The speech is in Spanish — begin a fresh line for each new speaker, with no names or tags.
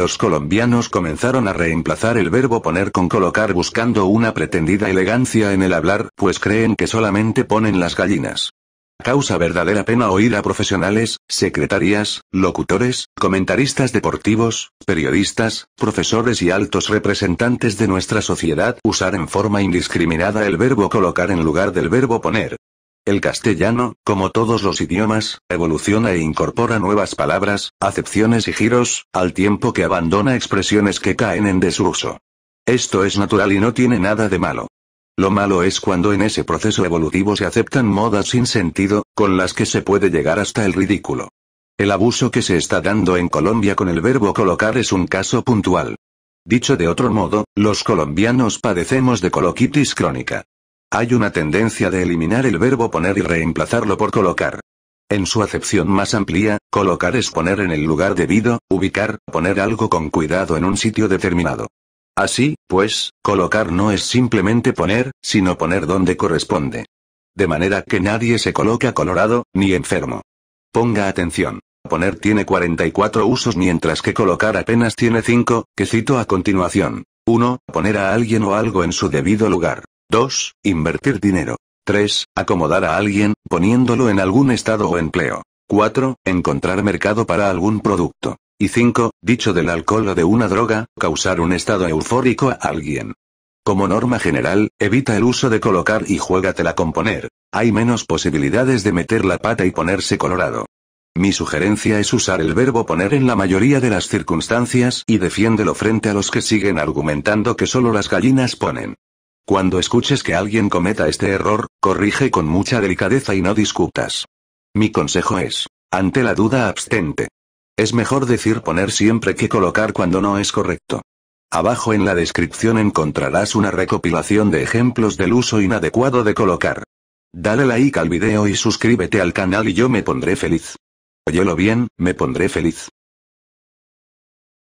Los colombianos comenzaron a reemplazar el verbo poner con colocar buscando una pretendida elegancia en el hablar, pues creen que solamente ponen las gallinas. Causa verdadera pena oír a profesionales, secretarías, locutores, comentaristas deportivos, periodistas, profesores y altos representantes de nuestra sociedad usar en forma indiscriminada el verbo colocar en lugar del verbo poner. El castellano, como todos los idiomas, evoluciona e incorpora nuevas palabras, acepciones y giros, al tiempo que abandona expresiones que caen en desuso. Esto es natural y no tiene nada de malo. Lo malo es cuando en ese proceso evolutivo se aceptan modas sin sentido, con las que se puede llegar hasta el ridículo. El abuso que se está dando en Colombia con el verbo colocar es un caso puntual. Dicho de otro modo, los colombianos padecemos de coloquitis crónica. Hay una tendencia de eliminar el verbo poner y reemplazarlo por colocar. En su acepción más amplia, colocar es poner en el lugar debido, ubicar, poner algo con cuidado en un sitio determinado. Así, pues, colocar no es simplemente poner, sino poner donde corresponde. De manera que nadie se coloca colorado, ni enfermo. Ponga atención. Poner tiene 44 usos mientras que colocar apenas tiene 5, que cito a continuación. 1. Poner a alguien o algo en su debido lugar. 2. Invertir dinero. 3. Acomodar a alguien, poniéndolo en algún estado o empleo. 4. Encontrar mercado para algún producto. Y 5. Dicho del alcohol o de una droga, causar un estado eufórico a alguien. Como norma general, evita el uso de colocar y juégatela con poner. Hay menos posibilidades de meter la pata y ponerse colorado. Mi sugerencia es usar el verbo poner en la mayoría de las circunstancias y defiéndelo frente a los que siguen argumentando que solo las gallinas ponen. Cuando escuches que alguien cometa este error, corrige con mucha delicadeza y no discutas. Mi consejo es, ante la duda abstente. Es mejor decir poner siempre que colocar cuando no es correcto. Abajo en la descripción encontrarás una recopilación de ejemplos del uso inadecuado de colocar. Dale like al video y suscríbete al canal y yo me pondré feliz. lo bien, me pondré feliz.